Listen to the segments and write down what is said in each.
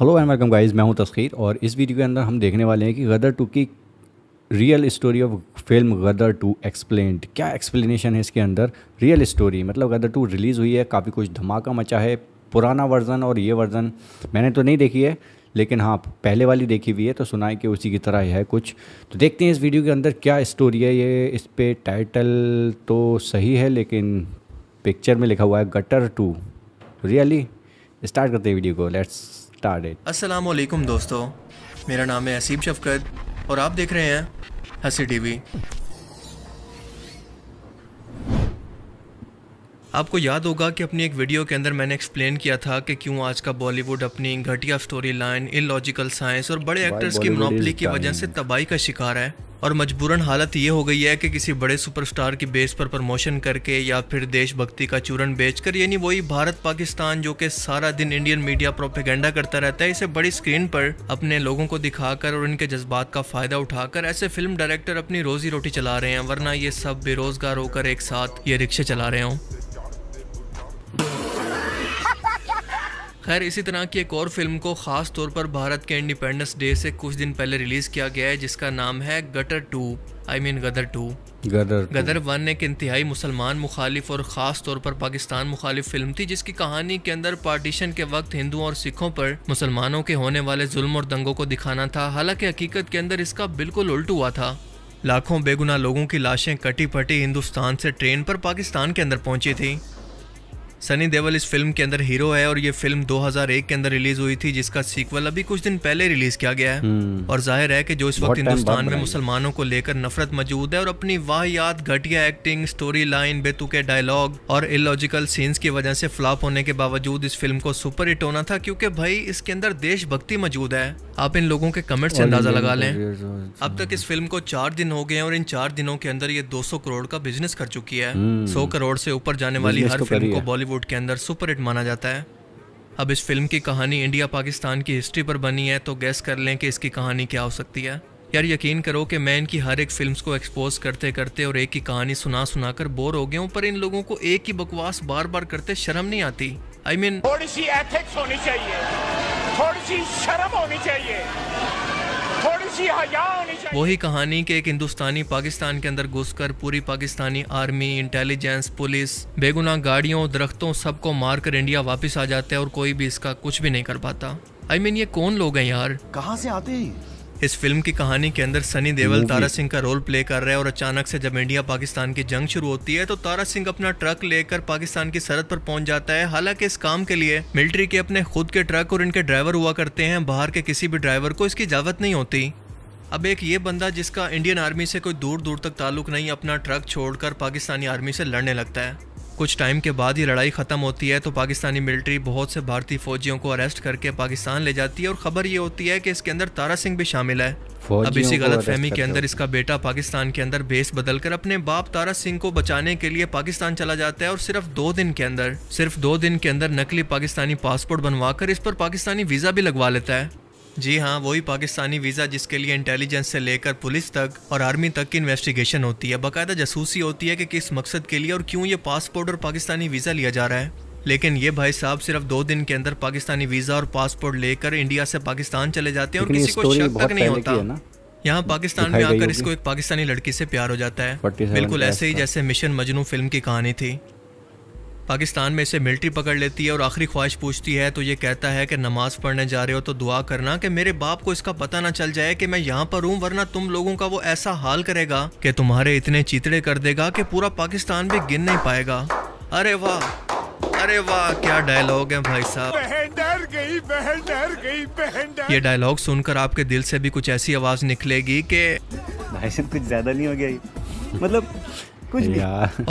Hello and welcome guys मैं हूं तस्खीर और इस वीडियो के अंदर हम देखने वाले हैं कि गदर टू की real story of film Gadar two explain क्या एक्सप्लेनेशन है इसके अंदर रियल स्टोरी मतलब गदर टू रिलीज़ हुई है काफ़ी कुछ धमाका मचा है पुराना वर्जन और ये वर्जन मैंने तो नहीं देखी है लेकिन हाँ पहले वाली देखी हुई है तो सुना है कि उसी की तरह है कुछ तो देखते हैं इस वीडियो के अंदर क्या स्टोरी है ये इस पर टाइटल तो सही है लेकिन पिक्चर में लिखा हुआ है गटर टू रियली स्टार्ट करते हैं वीडियो को लेट्स अस्सलाम वालेकुम दोस्तों मेरा नाम है असीम शफकत और आप देख रहे हैं हसी टीवी आपको याद होगा कि अपनी एक वीडियो के अंदर मैंने एक्सप्लेन किया था कि क्यों आज का बॉलीवुड अपनी घटिया स्टोरी लाइन इलॉजिकल साइंस और बड़े एक्टर्स की मोनोपली की वजह से तबाही का शिकार है और मजबूरन हालत ये हो गई है कि किसी बड़े सुपरस्टार की बेस पर प्रमोशन करके या फिर देशभक्ति का चूरन बेचकर यानी वही भारत पाकिस्तान जो कि सारा दिन इंडियन मीडिया प्रोपेगेंडा करता रहता है इसे बड़ी स्क्रीन पर अपने लोगों को दिखाकर और इनके जज्बात का फ़ायदा उठाकर ऐसे फिल्म डायरेक्टर अपनी रोजी रोटी चला रहे हैं वरना ये सब बेरोजगार होकर एक साथ ये रिक्शे चला रहे हों खैर इसी तरह की एक और फिल्म को खास तौर पर भारत के इंडिपेंडेंस डे से कुछ दिन पहले रिलीज किया गया है जिसका नाम है gutter two I mean Gadar two Gadar Gadar one एक इंतहाई मुसलमान मुखालिफ और ख़ास तौर पर पाकिस्तान मुखालिफ फिल्म थी जिसकी कहानी के अंदर पार्टीशन के वक्त हिंदुओं और सिखों पर मुसलमानों के होने वाले जुल्म और दंगों को दिखाना था हालांकि हकीकत के अंदर इसका बिल्कुल उल्ट हुआ था लाखों बेगुना लोगों की लाशें कटी पटी हिंदुस्तान से ट्रेन पर पाकिस्तान के अंदर पहुंची थी सनी देवल इस फिल्म के अंदर हीरो है और ये फिल्म 2001 के अंदर रिलीज हुई थी जिसका सीक्वल अभी कुछ दिन पहले रिलीज किया गया है हम्म। और जाहिर है कि जो इस वक्त हिंदुस्तान में मुसलमानों को लेकर नफरत मौजूद है और अपनी वाहियात घटिया एक्टिंग स्टोरी लाइन बेतुके डायलॉग और इलॉजिकल सीन्स की वजह से फ्लॉप होने के बावजूद इस फिल्म को सुपर हिट होना था क्योंकि भाई इसके अंदर देशभक्ति मौजूद है आप इन लोगों के कमेंट से अंदाजा लगा लें अब तक इस फिल्म को चार दिन हो गए हैं और इन चार दिनों के अंदर ये 200 करोड़ का बिजनेस कर चुकी है 100 हम्म। करोड़ से ऊपर जाने वाली तो हर फिल्म को बॉलीवुड बॉलीवुड के अंदर सुपर हिट माना जाता है अब इस फिल्म की कहानी इंडिया पाकिस्तान की हिस्ट्री पर बनी है तो गैस कर लें कि इसकी कहानी क्या हो सकती है यार यकीन करो कि मैं इनकी हर एक फिल्म्स को एक्सपोज करते करते और एक ही कहानी सुना सुना कर बोर हो गया हूँ पर इन लोगों को एक ही बकवास बार बार करते शर्म नहीं आती आई I मीन mean... थोड़ी सी एथिक्स होनी चाहिए थोड़ी सी शर्म होनी चाहिए थोड़ी सी होनी चाहिए वही कहानी के एक हिंदुस्तानी पाकिस्तान के अंदर घुसकर पूरी पाकिस्तानी आर्मी इंटेलिजेंस पुलिस बेगुना गाड़ियों दरख्तों सबको मारकर इंडिया वापस आ जाता है और कोई भी इसका कुछ भी नहीं कर पाता आई I मीन mean, ये कौन लोग हैं यार कहाँ से आते हैं इस फिल्म की कहानी के अंदर सनी देवल तारा सिंह का रोल प्ले कर रहे हैं और अचानक से जब इंडिया पाकिस्तान की जंग शुरू होती है तो तारा सिंह अपना ट्रक लेकर पाकिस्तान की सरहद पर पहुंच जाता है हालांकि इस काम के लिए मिलिट्री के अपने खुद के ट्रक और इनके ड्राइवर हुआ करते हैं बाहर के किसी भी ड्राइवर को इसकी इजावत नहीं होती अब एक ये बंदा जिसका इंडियन आर्मी से कोई दूर दूर तक ताल्लुक नहीं अपना ट्रक छोड़कर पाकिस्तानी आर्मी से लड़ने लगता है कुछ टाइम के बाद ये लड़ाई ख़त्म होती है तो पाकिस्तानी मिलिट्री बहुत से भारतीय फौजियों को अरेस्ट करके पाकिस्तान ले जाती है और खबर ये होती है कि इसके अंदर तारा सिंह भी शामिल है अब इसी गलत फहमी के अंदर इसका बेटा पाकिस्तान के अंदर बेस बदलकर अपने बाप तारा सिंह को बचाने के लिए पाकिस्तान चला जाता है और सिर्फ दो दिन के अंदर सिर्फ दो दिन के अंदर नकली पाकिस्तानी पासपोर्ट बनवाकर इस पर पाकिस्तानी वीजा भी लगवा लेता है जी हाँ वही पाकिस्तानी वीज़ा जिसके लिए इंटेलिजेंस से लेकर पुलिस तक और आर्मी तक की इन्वेस्टिगेशन होती है बाकायदा जासूसी होती है कि किस मकसद के लिए और क्यों ये पासपोर्ट और पाकिस्तानी वीज़ा लिया जा रहा है लेकिन ये भाई साहब सिर्फ दो दिन के अंदर पाकिस्तानी वीज़ा और पासपोर्ट लेकर इंडिया से पाकिस्तान चले जाते हैं और किसी को शक तक नहीं होता यहाँ पाकिस्तान में आकर इसको एक पाकिस्तानी लड़की से प्यार हो जाता है बिल्कुल ऐसे ही जैसे मिशन मजनू फिल्म की कहानी थी पाकिस्तान में इसे मिलिट्री पकड़ लेती है और आखिरी ख्वाहिश पूछती है तो ये कहता है कि नमाज पढ़ने जा रहे हो तो दुआ करना कि मेरे बाप को इसका पता ना चल जाए कि मैं यहाँ पर हूँ वरना तुम लोगों का वो ऐसा हाल करेगा कि तुम्हारे इतने चीतड़े कर देगा कि पूरा पाकिस्तान भी गिन नहीं पाएगा अरे वाह अरे वाह क्या डायलॉग है भाई साहब डर गई बहन डर गई बहन ये डायलॉग सुनकर आपके दिल से भी कुछ ऐसी आवाज निकलेगी कि भाई कुछ ज्यादा नहीं हो गया मतलब कुछ भी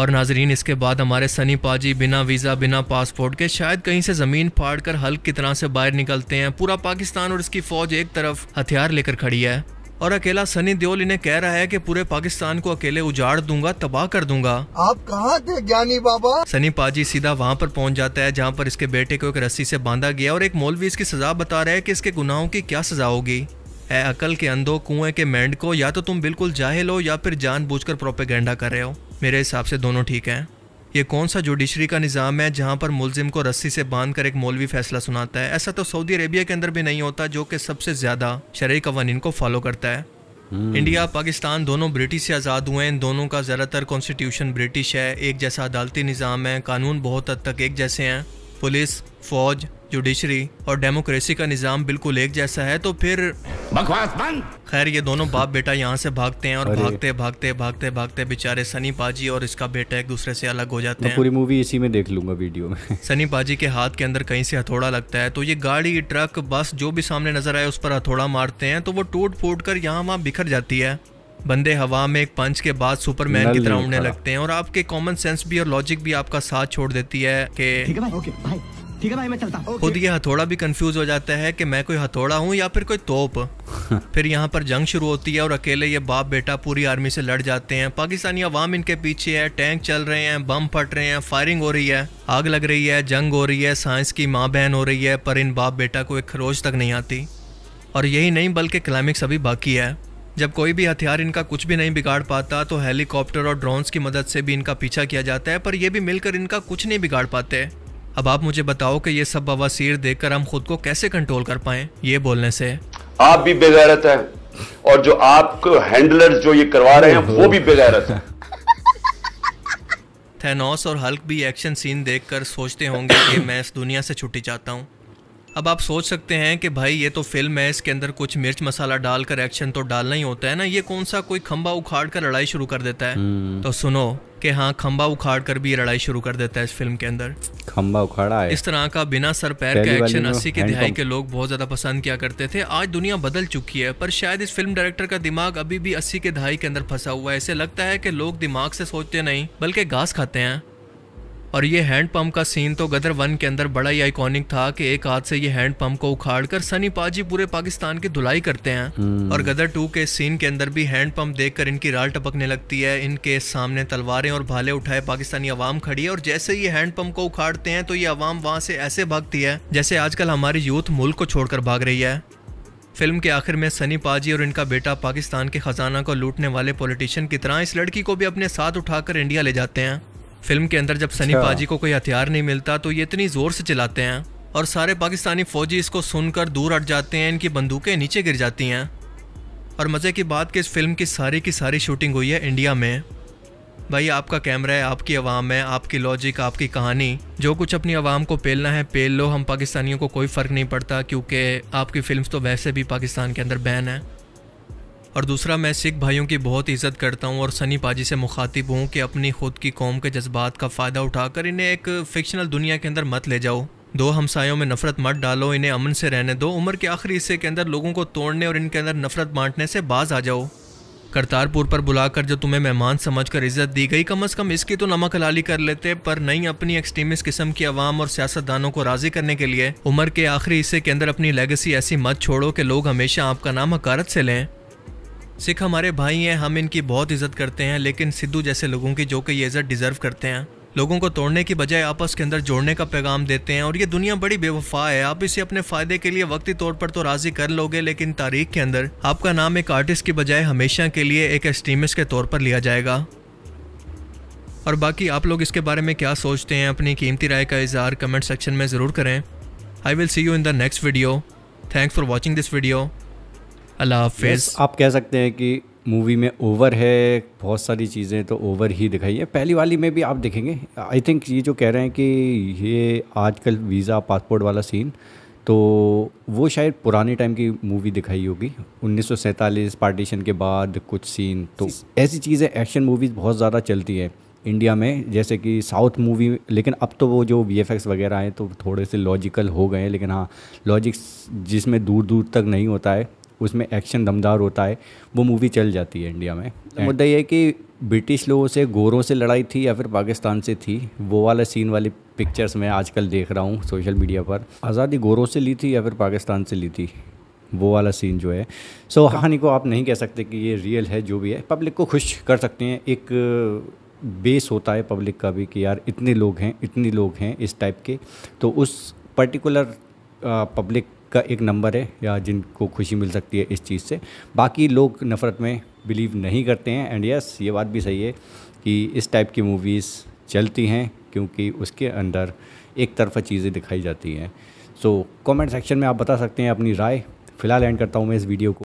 और नाजरीन इसके बाद हमारे सनी पाजी बिना वीज़ा बिना पासपोर्ट के शायद कहीं से ज़मीन फाड़ कर हल्क की तरह से बाहर निकलते हैं पूरा पाकिस्तान और इसकी फ़ौज एक तरफ हथियार लेकर खड़ी है और अकेला सनी देओल इन्हें कह रहा है कि पूरे पाकिस्तान को अकेले उजाड़ दूंगा तबाह कर दूंगा आप कहाँ थे ज्ञानी बाबा सनी पाजी सीधा वहाँ पर पहुँच जाता है जहाँ पर इसके बेटे को एक रस्सी से बांधा गया और एक मौलवी इसकी सजा बता रहा है कि इसके गुनाहों की क्या सजा होगी है अकल के अंधो कुएं के मेंढ को या तो तुम बिल्कुल जाहिल हो या फिर जान कर प्रोपेगेंडा कर रहे हो मेरे हिसाब से दोनों ठीक हैं ये कौन सा जुडिशरी का निज़ाम है जहाँ पर मुलजिम को रस्सी से बांध कर एक मौलवी फैसला सुनाता है ऐसा तो सऊदी अरेबिया के अंदर भी नहीं होता जो कि सबसे ज़्यादा शर्य कवानीन को फॉलो करता है हम्म। इंडिया पाकिस्तान दोनों ब्रिटिश से आज़ाद हुए हैं इन दोनों का ज़्यादातर कॉन्स्टिट्यूशन ब्रिटिश है एक जैसा अदालती निज़ाम है कानून बहुत हद तक एक जैसे हैं पुलिस फौज जुडिशरी और डेमोक्रेसी का निज़ाम बिल्कुल एक जैसा है तो फिर बकवास बंद खैर ये दोनों बाप बेटा यहाँ से भागते हैं और भागते भागते भागते भागते बेचारे सनी पाजी और इसका बेटा एक दूसरे से अलग हो जाते हैं पूरी मूवी इसी में देख लूंगा वीडियो में सनी पाजी के हाथ के अंदर कहीं से हथौड़ा लगता है तो ये गाड़ी ट्रक बस जो भी सामने नजर आए उस पर हथौड़ा मारते हैं तो वो टूट फूट कर यहाँ वहाँ बिखर जाती है बंदे हवा में एक पंच के बाद सुपरमैन की तरह उड़ने लगते हैं और आपके कॉमन सेंस भी और लॉजिक भी आपका साथ छोड़ देती है कि ठीक है भाई मैं चलता खुद ये हथौड़ा भी कंफ्यूज हो जाता है कि मैं कोई हथौड़ा हूँ या फिर कोई तोप फिर यहाँ पर जंग शुरू होती है और अकेले ये बाप बेटा पूरी आर्मी से लड़ जाते हैं पाकिस्तानी अवाम इनके पीछे है टैंक चल रहे हैं बम फट रहे हैं फायरिंग हो रही है आग लग रही है जंग हो रही है साइंस की माँ बहन हो रही है पर इन बाप बेटा को एक खरोज तक नहीं आती और यही नहीं बल्कि क्लाइमिक्स अभी बाकी है जब कोई भी हथियार इनका कुछ भी नहीं बिगाड़ पाता तो हेलीकॉप्टर और ड्रोन्स की मदद से भी इनका पीछा किया जाता है पर ये भी मिलकर इनका कुछ नहीं बिगाड़ पाते अब आप मुझे बताओ कि ये सब बवासीर देखकर हम खुद को कैसे कंट्रोल कर पाए ये बोलने से आप भी बेगैरत है और जो आपको हैंडलर जो ये करवा रहे हैं वो भी बेगैरत है थेनोस और हल्क भी एक्शन सीन देखकर सोचते होंगे कि मैं इस दुनिया से छुट्टी चाहता हूँ अब आप सोच सकते हैं कि भाई ये तो फिल्म है इसके अंदर कुछ मिर्च मसाला डालकर एक्शन तो डालना ही होता है ना ये कौन सा कोई खंबा उखाड़ कर लड़ाई शुरू कर देता है हम्म। तो सुनो कि हाँ खंबा उखाड़ कर भी ये लड़ाई शुरू कर देता है इस फिल्म के अंदर खंबा उखाड़ा है इस तरह का बिना सर पैर का एक्शन अस्सी के दिहाई के लोग बहुत ज्यादा पसंद किया करते थे आज दुनिया बदल चुकी है पर शायद इस फिल्म डायरेक्टर का दिमाग अभी भी अस्सी के दहाई के अंदर फंसा हुआ है ऐसे लगता है कि लोग दिमाग से सोचते नहीं बल्कि घास खाते हैं और ये हैंड पंप का सीन तो गदर वन के अंदर बड़ा ही आइकॉनिक था कि एक हाथ से ये हैंड पंप को उखाड़ कर सनी पाजी पूरे पाकिस्तान की धुलाई करते हैं हम्म। और गदर टू के सीन के अंदर भी हैंड पंप देख कर इनकी राल टपकने लगती है इनके सामने तलवारें और भाले उठाए पाकिस्तानी अवाम खड़ी है और जैसे ये हैंड पंप को उखाड़ते हैं तो ये अवाम वहाँ से ऐसे भागती है जैसे आजकल हमारी यूथ मुल्क को छोड़कर भाग रही है फिल्म के आखिर में सनी पाजी और इनका बेटा पाकिस्तान के खजाना को लूटने वाले पॉलिटिशियन की तरह इस लड़की को भी अपने साथ उठाकर इंडिया ले जाते हैं फिल्म के अंदर जब सनी अच्छा। पाजी को कोई हथियार नहीं मिलता तो ये इतनी जोर से चलाते हैं और सारे पाकिस्तानी फौजी इसको सुनकर दूर हट जाते हैं इनकी बंदूकें नीचे गिर जाती हैं और मज़े की बात कि इस फिल्म की सारी की सारी शूटिंग हुई है इंडिया में भाई आपका कैमरा है आपकी आवाम है आपकी लॉजिक आपकी कहानी जो कुछ अपनी आवाम को पेलना है पेल लो हम पाकिस्तानियों को कोई फ़र्क नहीं पड़ता क्योंकि आपकी फिल्म तो वैसे भी पाकिस्तान के अंदर बैन है और दूसरा मैं सिख भाइयों की बहुत इज्जत करता हूँ और सनी पाजी से मुखातिब हूँ कि अपनी खुद की कौम के जज्बात का फ़ायदा उठाकर इन्हें एक फिक्शनल दुनिया के अंदर मत ले जाओ दो हमसायों में नफरत मत डालो इन्हें अमन से रहने दो उम्र के आखिरी हिस्से के अंदर लोगों को तोड़ने और इनके अंदर नफरत बांटने से बाज आ जाओ करतारपुर पर बुलाकर जो तुम्हें मेहमान समझकर इज्जत दी गई कम अज़ कम इसकी तो नमक हलाली कर लेते पर नहीं अपनी एक्सट्रीमिस्ट किस्म की आवाम और सियासतदानों को राजी करने के लिए उम्र के आखिरी हिस्से के अंदर अपनी लेगेसी ऐसी मत छोड़ो कि लोग हमेशा आपका नाम हकारत से लें सिख हमारे भाई हैं हम इनकी बहुत इज्जत करते हैं लेकिन सिद्धू जैसे लोगों की जो कि ये इज्जत डिजर्व करते हैं लोगों को तोड़ने की बजाय आपस के अंदर जोड़ने का पैगाम देते हैं और ये दुनिया बड़ी बेवफा है आप इसे अपने फायदे के लिए वक्ती तौर पर तो राजी कर लोगे लेकिन तारीख के अंदर आपका नाम एक आर्टिस्ट की बजाय हमेशा के लिए एक एक्सट्रीमिस्ट के तौर पर लिया जाएगा और बाकी आप लोग इसके बारे में क्या सोचते हैं अपनी कीमती राय का इजहार कमेंट सेक्शन में ज़रूर करें I will see you in the next video thanks for watching this video अल्लाह हाफिज yes, आप कह सकते हैं कि मूवी में ओवर है बहुत सारी चीज़ें तो ओवर ही दिखाई है पहली वाली में भी आप देखेंगे आई थिंक ये जो कह रहे हैं कि ये आजकल वीज़ा पासपोर्ट वाला सीन तो वो शायद पुराने टाइम की मूवी दिखाई होगी उन्नीस पार्टीशन के बाद कुछ सीन तो ऐसी चीज़ें एक्शन मूवीज़ बहुत ज़्यादा चलती है इंडिया में जैसे कि साउथ मूवी लेकिन अब तो वो जो वी वगैरह हैं तो थोड़े से लॉजिकल हो गए हैं लेकिन हाँ लॉजिक्स जिसमें दूर दूर तक नहीं होता है उसमें एक्शन दमदार होता है वो मूवी चल जाती है इंडिया में तो मुद्दा ये है कि ब्रिटिश लोगों से गोरों से लड़ाई थी या फिर पाकिस्तान से थी वो वाला सीन वाली पिक्चर्स मैं आजकल देख रहा हूँ सोशल मीडिया पर आज़ादी गोरों से ली थी या फिर पाकिस्तान से ली थी वो वाला सीन जो है सो so, तो कहानी को आप नहीं कह सकते कि ये रियल है जो भी है पब्लिक को खुश कर सकते हैं एक बेस होता है पब्लिक का भी कि यार इतने लोग हैं इतने लोग हैं इस टाइप के तो उस पर्टिकुलर पब्लिक का एक नंबर है या जिनको खुशी मिल सकती है इस चीज़ से बाकी लोग नफ़रत में बिलीव नहीं करते हैं एंड यस ये बात भी सही है कि इस टाइप की मूवीज़ चलती हैं क्योंकि उसके अंदर एक तरफा चीज़ें दिखाई जाती हैं सो कमेंट सेक्शन में आप बता सकते हैं अपनी राय फ़िलहाल एंड करता हूँ मैं इस वीडियो को